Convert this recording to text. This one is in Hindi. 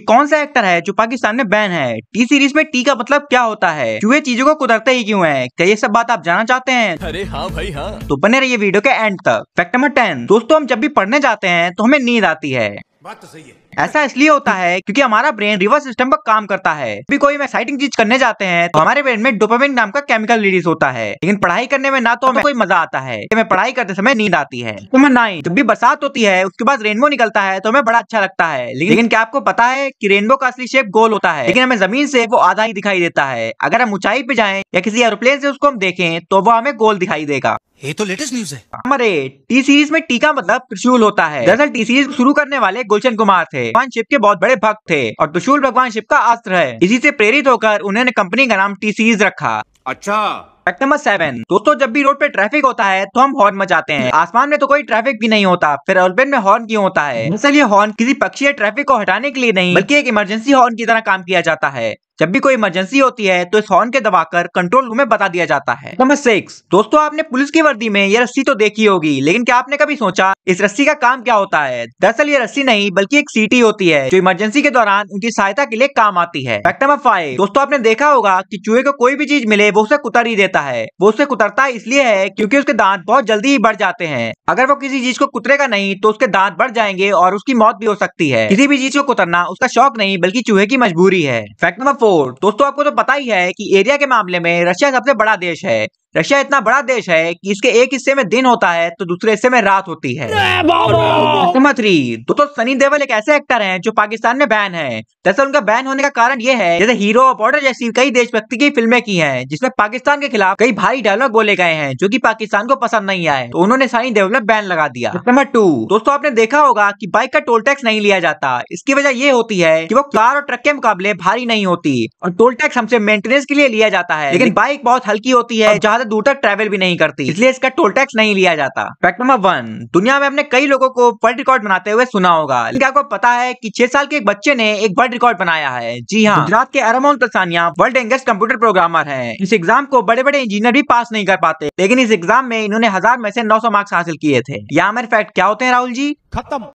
कौन सा एक्टर है जो पाकिस्तान में बैन है टी सीरीज में टी का मतलब क्या होता है चूहे चीजों को कुदरते ही क्यों है क्या ये सब बात आप जानना चाहते हैं अरे हाँ भाई हाँ तो बने रहिए वीडियो के एंड तक फैक्ट नंबर टेन दोस्तों हम जब भी पढ़ने जाते हैं तो हमें नींद आती है बात तो सही है ऐसा इसलिए होता है क्योंकि हमारा ब्रेन रिवर्स सिस्टम पर काम करता है भी कोई एक्साइटिंग चीज करने जाते हैं तो हमारे ब्रेन में डोपामिन नाम का केमिकल रिलीज होता है लेकिन पढ़ाई करने में ना तो हमें कोई मजा आता है हमें पढ़ाई करते समय नींद आती है तो नाइन जब भी बरसात होती है उसके बाद रेनबो निकलता है तो हमें बड़ा अच्छा लगता है लेकिन क्या आपको पता है की रेनबो का असली शेप गोल होता है लेकिन हमें जमीन से वो आधा ही दिखाई देता है अगर हम ऊंचाई पे जाए या किसी एरोप्लेन से उसको हम देखें तो वो हमें गोल दिखाई देगा ये तो लेटेस्ट न्यूज है हमारे टी सीरीज में टीका मतलब त्रिशूल होता है दरअसल टी सीरीज शुरू करने वाले गुलशन कुमार थे भगवान शिव के बहुत बड़े भक्त थे और त्रिशूल भगवान शिव का अस्त्र है इसी से प्रेरित होकर उन्होंने कंपनी का नाम टी सीरीज रखा अच्छा फैक्ट नंबर सेवन दोस्तों जब भी रोड पे ट्रैफिक होता है तो हम हॉर्न मचाते हैं आसमान में तो कोई ट्रैफिक भी नहीं होता फिर एरोप्लेन में हॉर्न क्यों होता है दरअसल ये हॉर्न किसी पक्षी या ट्रैफिक को हटाने के लिए नहीं बल्कि एक इमरजेंसी हॉर्न की तरह काम किया जाता है जब भी कोई इमरजेंसी होती है तो इस हॉर्न के दबाकर कंट्रोल रूम में बता दिया जाता है नंबर सिक्स दोस्तों आपने पुलिस की वर्दी में ये रस्सी तो देखी होगी लेकिन क्या आपने कभी सोचा इस रस्सी का काम क्या होता है दरअसल ये रस्सी नहीं बल्कि एक सीटी होती है जो इमरजेंसी के दौरान उनकी सहायता के लिए काम आती है फैक्ट नंबर फाइव दोस्तों आपने देखा होगा की चूहे को कोई भी चीज मिले वो उसे कुतर ही देता है वो उसे कुतरता इसलिए है क्यूँकी उसके दांत बहुत जल्दी ही बढ़ जाते हैं अगर वो किसी चीज को कुतरेगा नहीं तो उसके दांत बढ़ जाएंगे और उसकी मौत भी हो सकती है किसी भी चीज को कुतरना उसका शौक नहीं बल्कि चूहे की मजबूरी है फैक्ट नंबर फोर्ट दोस्तों आपको तो पता ही है कि एरिया के मामले में रशिया सबसे बड़ा देश है रशिया इतना बड़ा देश है कि इसके एक हिस्से में दिन होता है तो दूसरे हिस्से में रात होती है नंबर थ्री दोस्तों तो सनी देवल एक ऐसे एक्टर हैं जो पाकिस्तान में बैन है दरअसल उनका बैन होने का कारण ये है जैसे हीरो बॉर्डर जैसी कई देशभक्ति की फिल्में की हैं जिसमें पाकिस्तान के खिलाफ कई भारी डायलॉग बोले गए हैं जो कि पाकिस्तान को पसंद नहीं आए तो उन्होंने सनी देवल में बैन लगा दिया तो नंबर टू दोस्तों आपने देखा होगा की बाइक का टोल टैक्स नहीं लिया जाता इसकी वजह ये होती है की वो कार और ट्रक के मुकाबले भारी नहीं होती और टोल टैक्स हमसे मेंटेनेंस के लिए लिया जाता है लेकिन बाइक बहुत हल्की होती है जहाँ दूर तक ट्रेवल भी नहीं करती इसलिए इसका टोल टैक्स नहीं लिया जाता फैक्ट नंबर वन दुनिया में हमने कई लोगों को वर्ल्ड रिकॉर्ड रिकॉर्ड बनाते हुए सुना होगा लेकिन आपको पता है कि छह साल के एक बच्चे ने एक वर्ल्ड रिकॉर्ड बनाया है जी हाँ गुजरात के अरमोल तसानिया वर्ल्ड एंगेस्ट कंप्यूटर प्रोग्रामर है इस एग्जाम को बड़े बड़े इंजीनियर भी पास नहीं कर पाते लेकिन इस एग्जाम में इन्होंने हजार में से नौ मार्क्स हासिल किए थे या मेरे फैक्ट क्या होते हैं राहुल जी खत्म